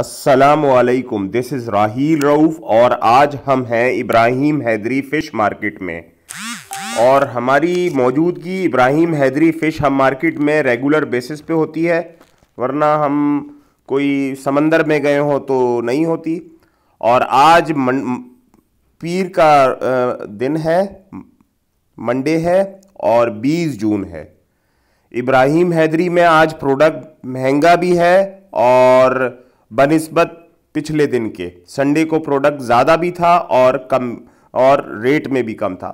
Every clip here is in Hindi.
असलकुम दिस इज़ राहील रऊफ़ और आज हम हैं इब्राहिम हैदरी फ़िश मार्केट में और हमारी मौजूदगी इब्राहिम हैदरी फ़िश हम मार्केट में रेगुलर बेसिस पे होती है वरना हम कोई समंदर में गए हों तो नहीं होती और आज मन, पीर का दिन है मंडे है और 20 जून है इब्राहिम हैदरी में आज प्रोडक्ट महंगा भी है और बनस्बत पिछले दिन के संडे को प्रोडक्ट ज़्यादा भी था और कम और रेट में भी कम था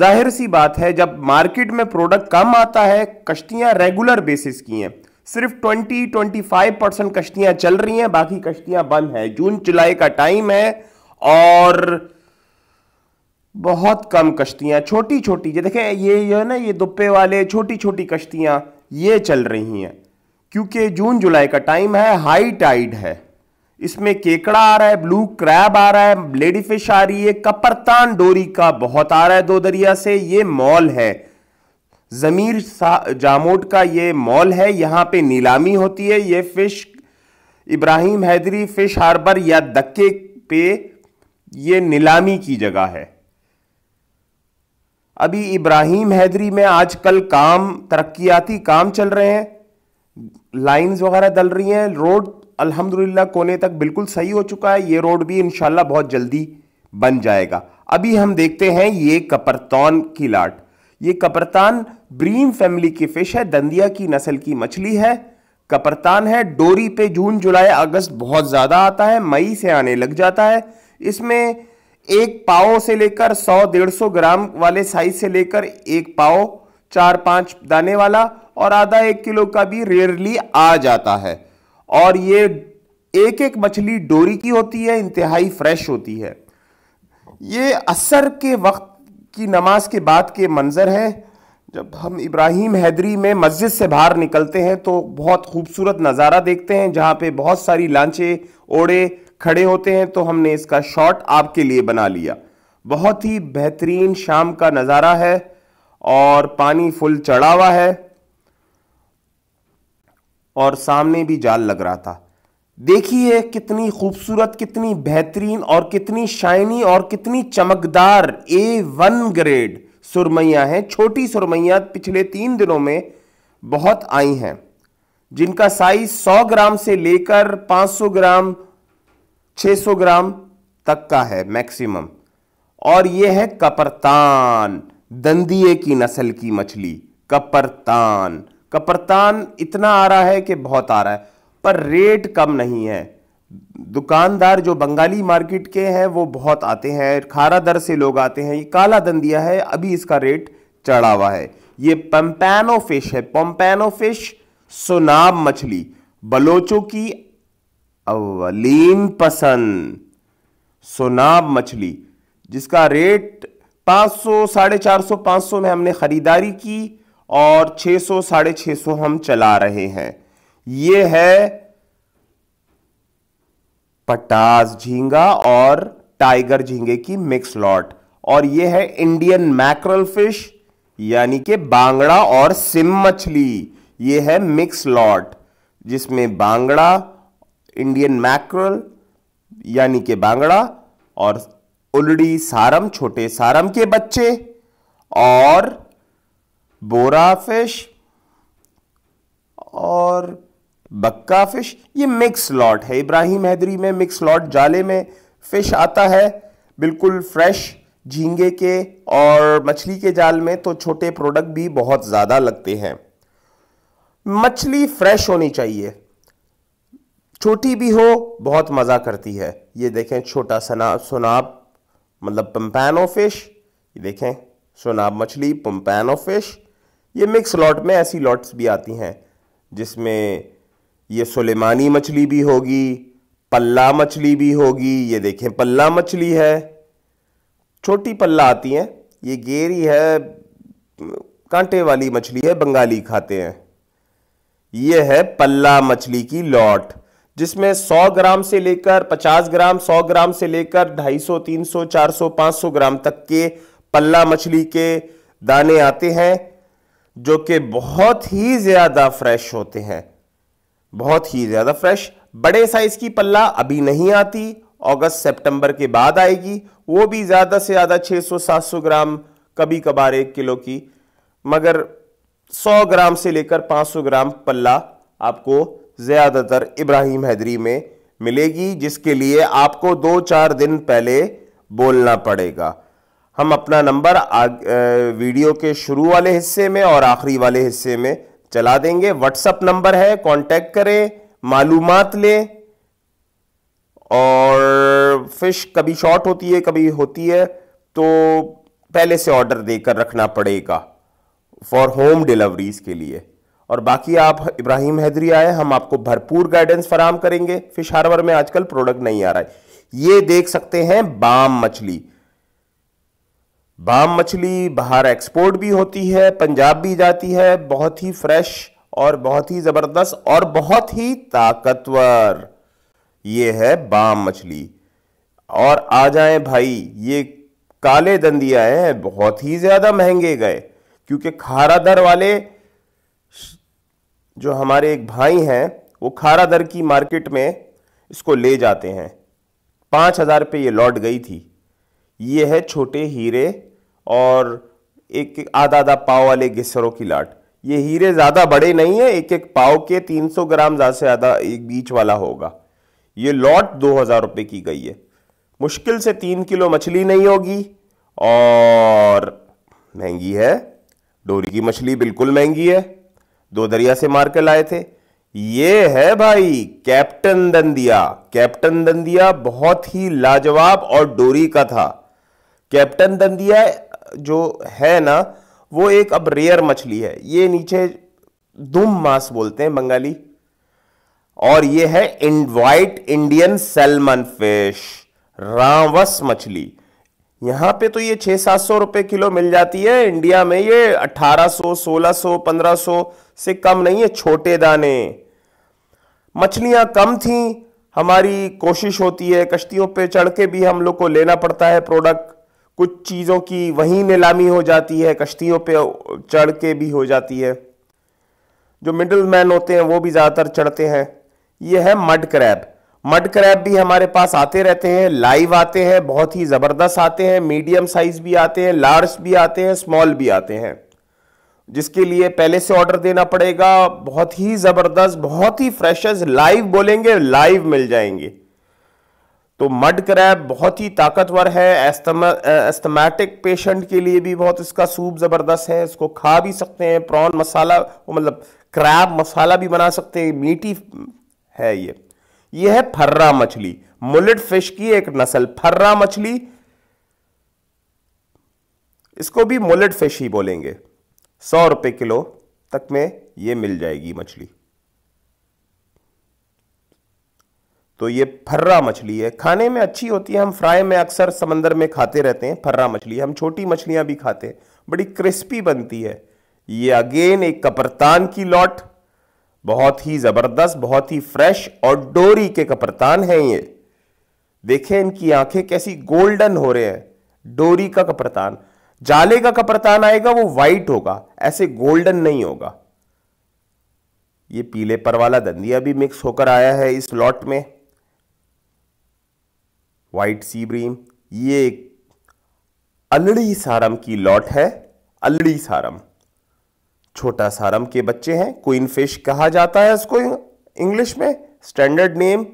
जाहिर सी बात है जब मार्केट में प्रोडक्ट कम आता है कश्तियां रेगुलर बेसिस की हैं सिर्फ 20 25 परसेंट कश्तियां चल रही हैं बाकी कश्तियां बंद हैं जून जुलाई का टाइम है और बहुत कम कश्तियाँ छोटी छोटी ये देखें ये जो है ना ये दुप्पे वाले छोटी छोटी कश्तियाँ ये चल रही हैं क्योंकि जून जुलाई का टाइम है हाई टाइड है इसमें केकड़ा आ रहा है ब्लू क्रैब आ रहा है लेडी फिश आ रही है कपरतान डोरी का बहुत आ रहा है दो दरिया से ये मॉल है जमीर जामोट का ये मॉल है यहाँ पे नीलामी होती है ये fish Ibrahim Haidari fish harbour या दक्के पे ये नीलामी की जगह है अभी इब्राहिम हैदरी में आजकल काम तरक्याती काम चल रहे हैं लाइंस वगैरह डल रही हैं रोड अल्हम्दुलिल्लाह कोने तक बिल्कुल सही हो चुका है ये रोड भी इनशाला बहुत जल्दी बन जाएगा अभी हम देखते हैं ये कपरतान की लाट ये कपरतान ब्रीम फैमिली की फिश है दंदिया की नस्ल की मछली है कपरतान है डोरी पे जून जुलाई अगस्त बहुत ज़्यादा आता है मई से आने लग जाता है इसमें एक पाओ से लेकर 100 डेढ़ सौ ग्राम वाले साइज से लेकर एक पाओ चार पाँच दाने वाला और आधा एक किलो का भी रेयरली आ जाता है और ये एक एक मछली डोरी की होती है इंतहाई फ्रेश होती है ये असर के वक्त की नमाज के बाद के मंज़र है जब हम इब्राहिम हैदरी में मस्जिद से बाहर निकलते हैं तो बहुत खूबसूरत नज़ारा देखते हैं जहाँ पे बहुत सारी लांचे ओड़े खड़े होते हैं तो हमने इसका शॉट आपके लिए बना लिया बहुत ही बेहतरीन शाम का नज़ारा है और पानी फुल चढ़ा हुआ है और सामने भी जाल लग रहा था देखिए कितनी खूबसूरत कितनी बेहतरीन और कितनी शाइनी और कितनी चमकदार ए वन ग्रेड सुरमैया हैं छोटी सुरमैया पिछले तीन दिनों में बहुत आई हैं जिनका साइज 100 ग्राम से लेकर 500 ग्राम 600 ग्राम तक का है मैक्सिमम और ये है कपरतान दंदिये की नस्ल की मछली कपरतान कपरतान इतना आ रहा है कि बहुत आ रहा है पर रेट कम नहीं है दुकानदार जो बंगाली मार्केट के हैं वो बहुत आते हैं खारा दर से लोग आते हैं ये काला दंदिया है अभी इसका रेट चढ़ा हुआ है ये पम्पैनो फिश है पम्पैनो फिश सोनाब मछली बलोचों की अवलीन पसंद सुनाब मछली जिसका रेट 500 सौ साढ़े चार सौ पाँच सौ में हमने ख़रीदारी की और 600 सौ साढ़े छः सौ हम चला रहे हैं ये है पटास झींगा और टाइगर झींगे की मिक्स लॉट और ये है इंडियन मैक्रल फिश यानी कि बांगड़ा और सिम मछली ये है मिक्स लॉट जिसमें बांगड़ा इंडियन मैक्रल यानी कि बांगड़ा और उलड़ी सारम छोटे सारम के बच्चे और बोरा फिश और बक्का फिश ये मिक्स लॉट है इब्राहिम हैदरी में मिक्स लॉट जाले में फिश आता है बिल्कुल फ्रेश झींगे के और मछली के जाल में तो छोटे प्रोडक्ट भी बहुत ज़्यादा लगते हैं मछली फ्रेश होनी चाहिए छोटी भी हो बहुत मज़ा करती है ये देखें छोटा सना सुनाब मतलब पम्पैनो फिश ये देखें सोनाब मछली पम्पैनो फिश ये मिक्स लॉट में ऐसी लॉट्स भी आती हैं जिसमें ये सुलेमानी मछली भी होगी पल्ला मछली भी होगी ये देखें पल्ला मछली है छोटी पल्ला आती हैं ये गेरी है कांटे वाली मछली है बंगाली खाते हैं ये है पल्ला मछली की लॉट जिसमें 100 ग्राम से लेकर 50 ग्राम 100 ग्राम से लेकर 250, 300, 400, 500 ग्राम तक के पल्ला मछली के दाने आते हैं जो कि बहुत ही ज़्यादा फ्रेश होते हैं बहुत ही ज़्यादा फ्रेश बड़े साइज़ की पल्ला अभी नहीं आती अगस्त सितंबर के बाद आएगी वो भी ज़्यादा से ज़्यादा 600-700 ग्राम कभी कभार एक किलो की मगर 100 ग्राम से लेकर 500 ग्राम पल्ला आपको ज़्यादातर इब्राहिम हैदरी में मिलेगी जिसके लिए आपको दो चार दिन पहले बोलना पड़ेगा हम अपना नंबर आग, वीडियो के शुरू वाले हिस्से में और आखिरी वाले हिस्से में चला देंगे व्हाट्सअप नंबर है कांटेक्ट करें मालूम लें और फिश कभी शॉर्ट होती है कभी होती है तो पहले से ऑर्डर देकर रखना पड़ेगा फॉर होम डिलीवरीज के लिए और बाकी आप इब्राहिम हैदरी आए हम आपको भरपूर गाइडेंस फराम करेंगे फिश हार्बर में आजकल प्रोडक्ट नहीं आ रहा है ये देख सकते हैं बाम मछली बाम मछली बाहर एक्सपोर्ट भी होती है पंजाब भी जाती है बहुत ही फ्रेश और बहुत ही ज़बरदस्त और बहुत ही ताकतवर ये है बाम मछली और आ जाए भाई ये काले दंदिया हैं बहुत ही ज़्यादा महंगे गए क्योंकि खारा दर वाले जो हमारे एक भाई हैं वो खारा दर की मार्केट में इसको ले जाते हैं पाँच हज़ार रुपये ये लौट गई थी ये है छोटे हीरे और एक आधा आधा पाव वाले घिसरों की लाट ये हीरे ज़्यादा बड़े नहीं है एक एक पाव के 300 ग्राम ज़्यादा से ज़्यादा एक बीच वाला होगा ये लॉट दो हज़ार रुपये की गई है मुश्किल से तीन किलो मछली नहीं होगी और महंगी है डोरी की मछली बिल्कुल महंगी है दो दरिया से मार के लाए थे ये है भाई कैप्टन दंदिया कैप्टन दंदिया बहुत ही लाजवाब और डोरी का था कैप्टन दंदिया जो है ना वो एक अब रेयर मछली है ये नीचे दुम मास बोलते हैं बंगाली और ये है वाइट इंडियन सेलमन फिश रावस मछली यहाँ पे तो ये छह सात सौ रुपए किलो मिल जाती है इंडिया में ये अट्ठारह सो सोलह सो पंद्रह सो से कम नहीं है छोटे दाने मछलियां कम थी हमारी कोशिश होती है कश्तियों पे चढ़ के भी हम लोग को लेना पड़ता है प्रोडक्ट कुछ चीज़ों की वही नीलामी हो जाती है कश्तियों पे चढ़ के भी हो जाती है जो मिडिल मैन होते हैं वो भी ज़्यादातर चढ़ते हैं ये है मड क्रैब मड क्रैप भी हमारे पास आते रहते हैं लाइव आते हैं बहुत ही ज़बरदस्त आते हैं मीडियम साइज़ भी आते हैं लार्ज भी आते हैं स्मॉल भी आते हैं जिसके लिए पहले से ऑर्डर देना पड़ेगा बहुत ही ज़बरदस्त बहुत ही फ्रेश लाइव बोलेंगे लाइव मिल जाएंगे तो मड क्रैप बहुत ही ताकतवर है एस्थमा पेशेंट के लिए भी बहुत इसका सूप ज़बरदस्त है इसको खा भी सकते हैं प्रॉन मसाला मतलब क्रैप मसाला भी बना सकते हैं मीठी है ये यह है फर्रा मछली मुलेट फिश की एक नस्ल फर्रा मछली इसको भी मुलेट फिश ही बोलेंगे सौ रुपए किलो तक में यह मिल जाएगी मछली तो ये फर्रा मछली है खाने में अच्छी होती है हम फ्राई में अक्सर समंदर में खाते रहते हैं फर्रा मछली हम छोटी मछलियां भी खाते हैं बड़ी क्रिस्पी बनती है ये अगेन एक कपरतान की लॉट बहुत ही ज़बरदस्त बहुत ही फ्रेश और डोरी के कपड़तान हैं ये देखें इनकी आंखें कैसी गोल्डन हो रहे हैं डोरी का कपड़तान जाले का कपड़तान आएगा वो वाइट होगा ऐसे गोल्डन नहीं होगा ये पीले पर वाला दंदिया भी मिक्स होकर आया है इस लॉट में वाइट ब्रीम ये अलड़ी सारम की लॉट है अलड़ी सारम छोटा सारम के बच्चे हैं क्वीन फिश कहा जाता है इसको इंग्लिश में स्टैंडर्ड नेम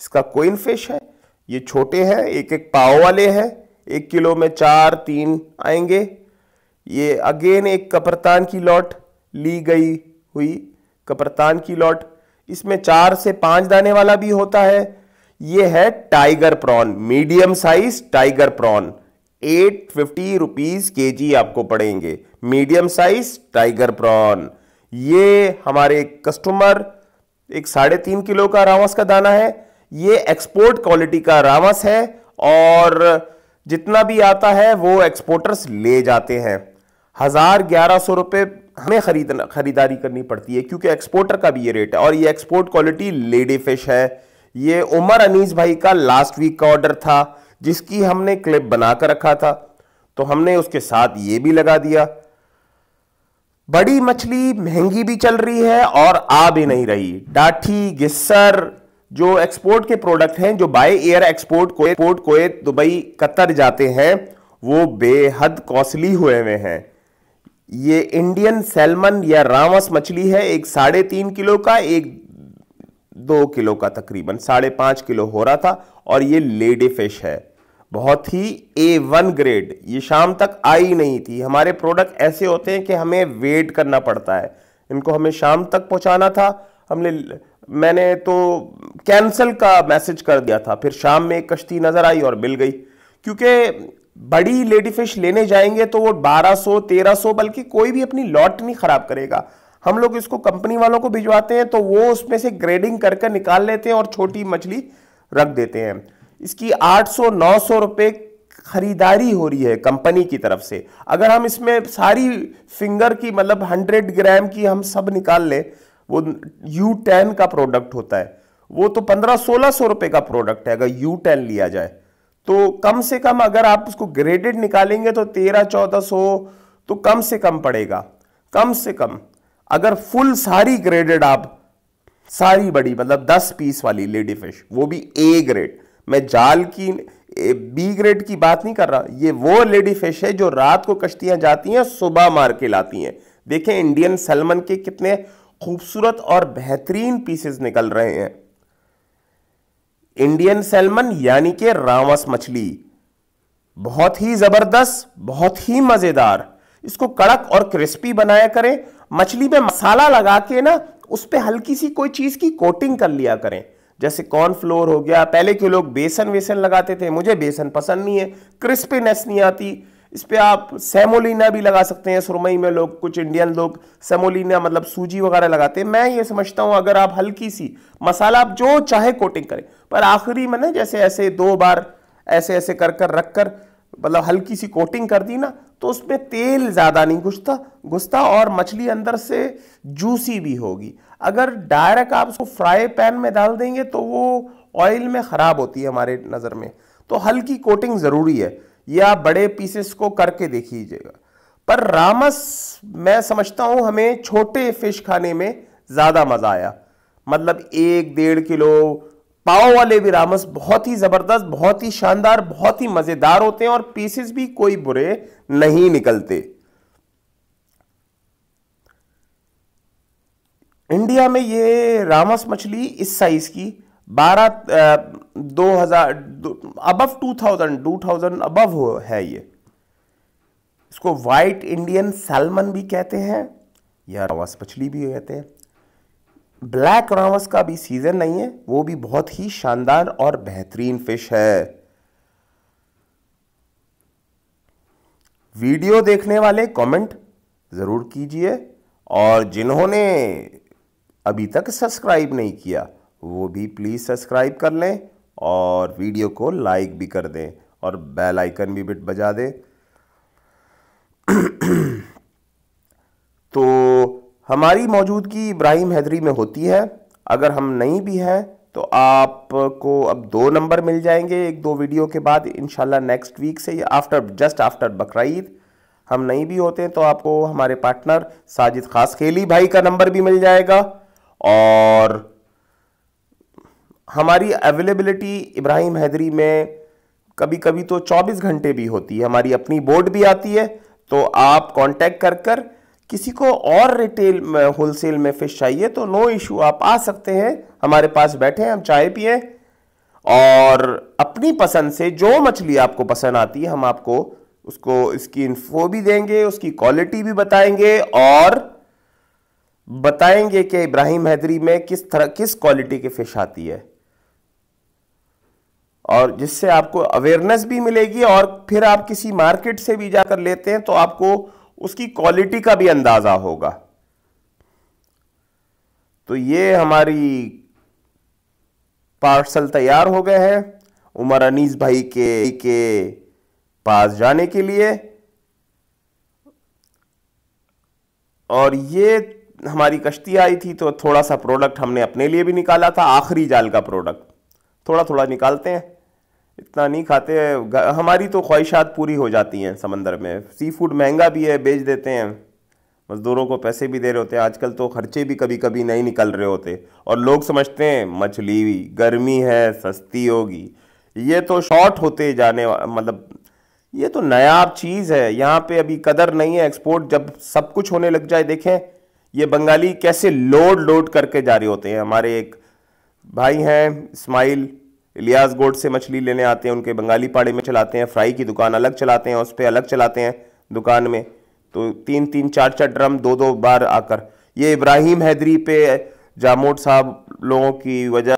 इसका क्वीन फिश है ये छोटे हैं एक एक पाव वाले हैं एक किलो में चार तीन आएंगे ये अगेन एक कपरतान की लॉट ली गई हुई कपरतान की लॉट इसमें चार से पांच दाने वाला भी होता है ये है tiger prawn medium size tiger prawn eight fifty rupees K G आपको पड़ेंगे मीडियम साइज टाइगर प्रॉन ये हमारे कस्टमर एक साढ़े तीन किलो का रावस का दाना है ये एक्सपोर्ट क्वालिटी का रावस है और जितना भी आता है वो एक्सपोर्टर्स ले जाते हैं हज़ार ग्यारह सौ रुपये हमें खरीदना खरीदारी करनी पड़ती है क्योंकि एक्सपोर्टर का भी ये रेट है और ये एक्सपोर्ट क्वालिटी लेडी फिश है ये उमर अनीस भाई का लास्ट वीक का ऑर्डर था जिसकी हमने क्लिप बना कर रखा था तो हमने उसके साथ ये भी लगा दिया बड़ी मछली महंगी भी चल रही है और आ भी नहीं रही डाठी गिस्सर जो एक्सपोर्ट के प्रोडक्ट हैं जो बाय एयर एक्सपोर्ट को पोर्ट कोएत दुबई कतर जाते हैं वो बेहद कॉस्टली हुए हुए हैं ये इंडियन सेलमन या रावस मछली है एक साढ़े तीन किलो का एक दो किलो का तकरीबन साढ़े पाँच किलो हो रहा था और ये लेडी फिश है बहुत ही ए वन ग्रेड ये शाम तक आई नहीं थी हमारे प्रोडक्ट ऐसे होते हैं कि हमें वेट करना पड़ता है इनको हमें शाम तक पहुंचाना था हमने मैंने तो कैंसिल का मैसेज कर दिया था फिर शाम में एक कश्ती नज़र आई और मिल गई क्योंकि बड़ी लेडी फिश लेने जाएंगे तो वो 1200 1300 बल्कि कोई भी अपनी लॉट नहीं ख़राब करेगा हम लोग इसको कंपनी वालों को भिजवाते हैं तो वो उसमें से ग्रेडिंग कर कर निकाल लेते हैं और छोटी मछली रख देते हैं इसकी 800-900 रुपए खरीदारी हो रही है कंपनी की तरफ से अगर हम इसमें सारी फिंगर की मतलब 100 ग्राम की हम सब निकाल लें वो यू टेन का प्रोडक्ट होता है वो तो पंद्रह सोलह सौ रुपये का प्रोडक्ट है अगर यू टेन लिया जाए तो कम से कम अगर आप उसको ग्रेडेड निकालेंगे तो तेरह चौदह सौ तो कम से कम पड़ेगा कम से कम अगर फुल सारी ग्रेडेड आप सारी बड़ी मतलब दस पीस वाली लेडी फिश वो भी ए ग्रेड मैं जाल की बी ग्रेड की बात नहीं कर रहा ये वो लेडी फिश है जो रात को कश्तियां जाती हैं सुबह मार के लाती हैं देखें इंडियन सलमन के कितने खूबसूरत और बेहतरीन पीसेस निकल रहे हैं इंडियन सेलमन यानी कि रावस मछली बहुत ही ज़बरदस्त बहुत ही मज़ेदार इसको कड़क और क्रिस्पी बनाया करें मछली में मसाला लगा के ना उस पर हल्की सी कोई चीज़ की कोटिंग कर लिया करें जैसे कॉर्न फ्लोर हो गया पहले के लोग बेसन वेसन लगाते थे मुझे बेसन पसंद नहीं है क्रिस्पीनेस नहीं आती इस पर आप सेमोलिना भी लगा सकते हैं सुरमई में लोग कुछ इंडियन लोग सेमोलिना मतलब सूजी वगैरह लगाते हैं मैं ये समझता हूँ अगर आप हल्की सी मसाला आप जो चाहे कोटिंग करें पर आखिरी में ना जैसे ऐसे दो बार ऐसे ऐसे कर कर रख कर मतलब हल्की सी कोटिंग कर दी ना तो उसमें तेल ज़्यादा नहीं घुसता घुसता और मछली अंदर से जूसी भी होगी अगर डायरेक्ट आप उसको फ्राई पैन में डाल देंगे तो वो ऑयल में ख़राब होती है हमारे नज़र में तो हल्की कोटिंग ज़रूरी है या बड़े पीसेस को करके देख लीजिएगा पर रामस मैं समझता हूँ हमें छोटे फिश खाने में ज़्यादा मज़ा आया मतलब एक डेढ़ किलो पाव वाले भी रामस बहुत ही ज़बरदस्त बहुत ही शानदार बहुत ही मज़ेदार होते हैं और पीसेस भी कोई बुरे नहीं निकलते इंडिया में ये रामस मछली इस साइज़ की बारह दो हज़ार above two thousand two thousand above है ये इसको व्हाइट इंडियन सैलमन भी कहते हैं या रामस मछली भी कहते हैं ब्लैक रावस का भी सीज़न नहीं है वो भी बहुत ही शानदार और बेहतरीन फिश है वीडियो देखने वाले कमेंट ज़रूर कीजिए और जिन्होंने अभी तक सब्सक्राइब नहीं किया वो भी प्लीज़ सब्सक्राइब कर लें और वीडियो को लाइक भी कर दें और बेल आइकन भी बिट बजा दें हमारी मौजूदगी इब्राहिम हैदरी में होती है अगर हम नहीं भी हैं तो आपको अब दो नंबर मिल जाएंगे एक दो वीडियो के बाद इन नेक्स्ट वीक से या आफ्टर जस्ट आफ्टर बकर हम नहीं भी होते हैं तो आपको हमारे पार्टनर साजिद खास खेली भाई का नंबर भी मिल जाएगा और हमारी अवेलेबिलिटी इब्राहिम हैदरी में कभी कभी तो 24 घंटे भी होती है हमारी अपनी बोर्ड भी आती है तो आप कांटेक्ट कर कर किसी को और रिटेल होलसेल में फ़िश चाहिए तो नो इशू आप आ सकते हैं हमारे पास बैठे हैं हम चाय पिए और अपनी पसंद से जो मछली आपको पसंद आती है हम आपको उसको इसकी इन्फो भी देंगे उसकी क्वालिटी भी बताएंगे और बताएंगे कि इब्राहिम हैदरी में किस तरह किस क्वालिटी की फ़िश आती है और जिससे आपको अवेयरनेस भी मिलेगी और फिर आप किसी मार्केट से भी जाकर लेते हैं तो आपको उसकी क्वालिटी का भी अंदाज़ा होगा तो ये हमारी पार्सल तैयार हो गए हैं उमर अनीस भाई के के पास जाने के लिए और ये हमारी कश्ती आई थी तो थोड़ा सा प्रोडक्ट हमने अपने लिए भी निकाला था आखिरी जाल का प्रोडक्ट थोड़ा थोड़ा निकालते हैं इतना नहीं खाते हमारी तो ख्वाहिशात पूरी हो जाती हैं समंदर में सी फूड महंगा भी है बेच देते हैं मज़दूरों को पैसे भी दे रहे होते हैं आजकल तो खर्चे भी कभी कभी नहीं निकल रहे होते और लोग समझते हैं मछली गर्मी है सस्ती होगी ये तो शॉर्ट होते जाने मतलब ये तो नयाब चीज़ है यहाँ पे अभी कदर नहीं है एक्सपोर्ट जब सब कुछ होने लग जाए देखें ये बंगाली कैसे लोड लोड करके जा रहे होते हैं हमारे एक भाई हैं इस्माइल इलियास गोड से मछली लेने आते हैं उनके बंगाली पाड़े में चलाते हैं फ्राई की दुकान अलग चलाते हैं उस पर अलग चलाते हैं दुकान में तो तीन तीन चार चार ड्रम दो दो बार आकर ये इब्राहिम हैदरी पे जामोट साहब लोगों की वजह